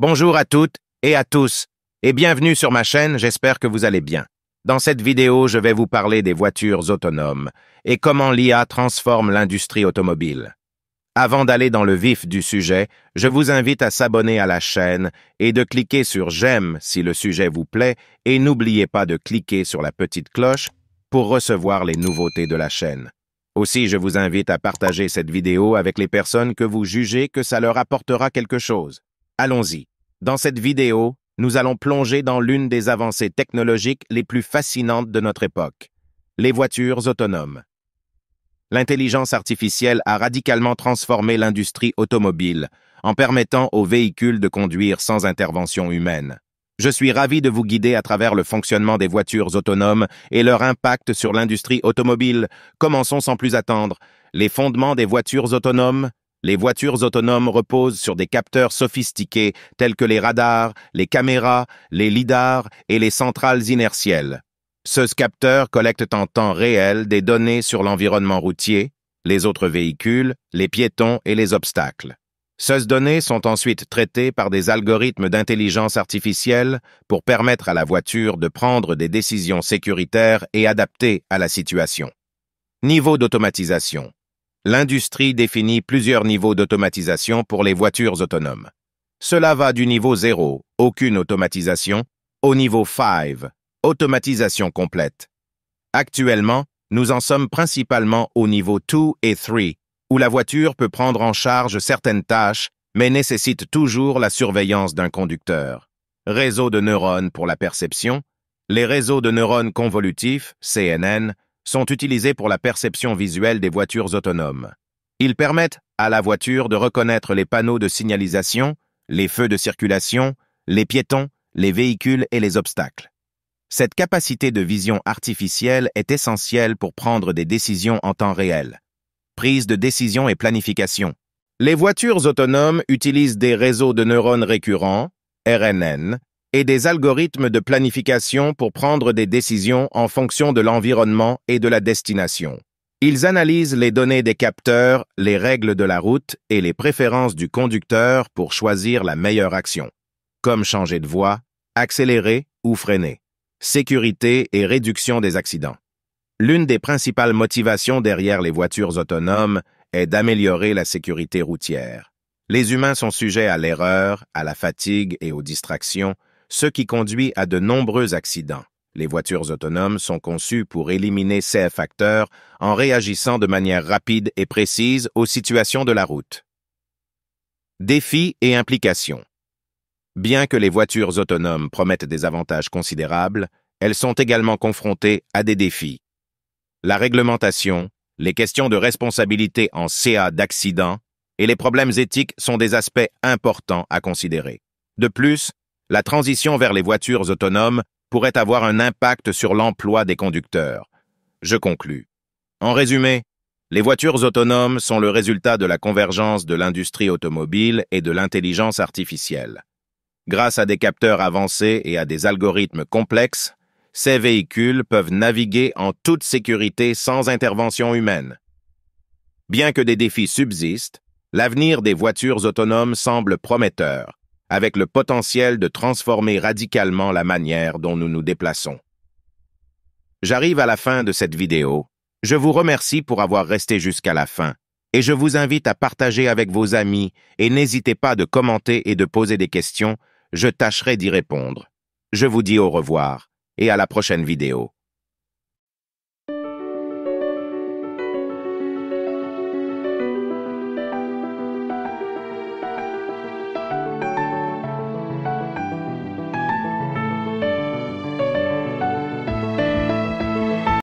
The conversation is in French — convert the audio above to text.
Bonjour à toutes et à tous, et bienvenue sur ma chaîne, j'espère que vous allez bien. Dans cette vidéo, je vais vous parler des voitures autonomes et comment l'IA transforme l'industrie automobile. Avant d'aller dans le vif du sujet, je vous invite à s'abonner à la chaîne et de cliquer sur « J'aime » si le sujet vous plaît, et n'oubliez pas de cliquer sur la petite cloche pour recevoir les nouveautés de la chaîne. Aussi, je vous invite à partager cette vidéo avec les personnes que vous jugez que ça leur apportera quelque chose. Allons-y. Dans cette vidéo, nous allons plonger dans l'une des avancées technologiques les plus fascinantes de notre époque, les voitures autonomes. L'intelligence artificielle a radicalement transformé l'industrie automobile en permettant aux véhicules de conduire sans intervention humaine. Je suis ravi de vous guider à travers le fonctionnement des voitures autonomes et leur impact sur l'industrie automobile. Commençons sans plus attendre. Les fondements des voitures autonomes, les voitures autonomes reposent sur des capteurs sophistiqués tels que les radars, les caméras, les lidars et les centrales inertielles. Ce capteurs collecte en temps réel des données sur l'environnement routier, les autres véhicules, les piétons et les obstacles. Ces données sont ensuite traitées par des algorithmes d'intelligence artificielle pour permettre à la voiture de prendre des décisions sécuritaires et adaptées à la situation. Niveau d'automatisation l'industrie définit plusieurs niveaux d'automatisation pour les voitures autonomes. Cela va du niveau 0, aucune automatisation, au niveau 5, automatisation complète. Actuellement, nous en sommes principalement au niveau 2 et 3, où la voiture peut prendre en charge certaines tâches, mais nécessite toujours la surveillance d'un conducteur. Réseau de neurones pour la perception, les réseaux de neurones convolutifs, CNN, sont utilisés pour la perception visuelle des voitures autonomes. Ils permettent à la voiture de reconnaître les panneaux de signalisation, les feux de circulation, les piétons, les véhicules et les obstacles. Cette capacité de vision artificielle est essentielle pour prendre des décisions en temps réel. Prise de décision et planification. Les voitures autonomes utilisent des réseaux de neurones récurrents, RNN, et des algorithmes de planification pour prendre des décisions en fonction de l'environnement et de la destination. Ils analysent les données des capteurs, les règles de la route et les préférences du conducteur pour choisir la meilleure action, comme changer de voie, accélérer ou freiner, sécurité et réduction des accidents. L'une des principales motivations derrière les voitures autonomes est d'améliorer la sécurité routière. Les humains sont sujets à l'erreur, à la fatigue et aux distractions, ce qui conduit à de nombreux accidents. Les voitures autonomes sont conçues pour éliminer ces facteurs en réagissant de manière rapide et précise aux situations de la route. Défis et implications. Bien que les voitures autonomes promettent des avantages considérables, elles sont également confrontées à des défis. La réglementation, les questions de responsabilité en CA d'accident et les problèmes éthiques sont des aspects importants à considérer. De plus, la transition vers les voitures autonomes pourrait avoir un impact sur l'emploi des conducteurs. Je conclus. En résumé, les voitures autonomes sont le résultat de la convergence de l'industrie automobile et de l'intelligence artificielle. Grâce à des capteurs avancés et à des algorithmes complexes, ces véhicules peuvent naviguer en toute sécurité sans intervention humaine. Bien que des défis subsistent, l'avenir des voitures autonomes semble prometteur, avec le potentiel de transformer radicalement la manière dont nous nous déplaçons. J'arrive à la fin de cette vidéo. Je vous remercie pour avoir resté jusqu'à la fin et je vous invite à partager avec vos amis et n'hésitez pas de commenter et de poser des questions, je tâcherai d'y répondre. Je vous dis au revoir et à la prochaine vidéo.